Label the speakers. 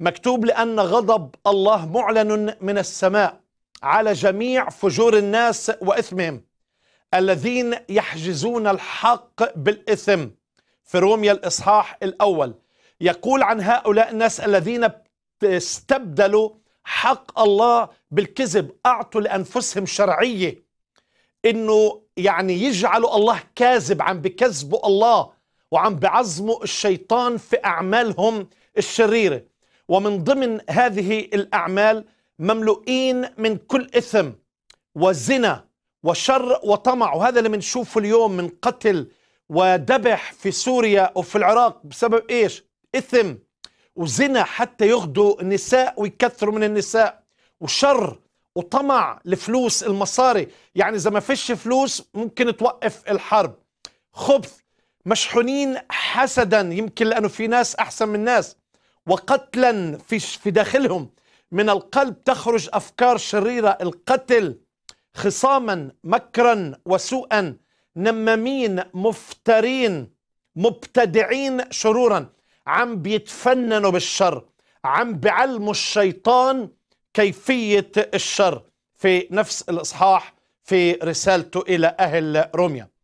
Speaker 1: مكتوب لأن غضب الله معلن من السماء على جميع فجور الناس وإثمهم الذين يحجزون الحق بالإثم في روميا الإصحاح الأول يقول عن هؤلاء الناس الذين استبدلوا حق الله بالكذب أعطوا لأنفسهم شرعية إنه يعني يجعلوا الله كاذب عم بكذبوا الله وعم بعظموا الشيطان في أعمالهم الشريرة ومن ضمن هذه الأعمال مملوئين من كل إثم وزنا وشر وطمع وهذا اللي بنشوفه اليوم من قتل ودبح في سوريا وفي العراق بسبب إيش إثم وزنا حتى يغدوا النساء ويكثروا من النساء وشر وطمع لفلوس المصاري يعني إذا ما فيش فلوس ممكن توقف الحرب خبث مشحونين حسدا يمكن لأنه في ناس أحسن من ناس وقتلا في في داخلهم من القلب تخرج افكار شريره القتل خصاما مكرا وسوءا نمامين مفترين مبتدعين شرورا عم بيتفننوا بالشر عم بعلموا الشيطان كيفيه الشر في نفس الاصحاح في رسالته الى اهل روميا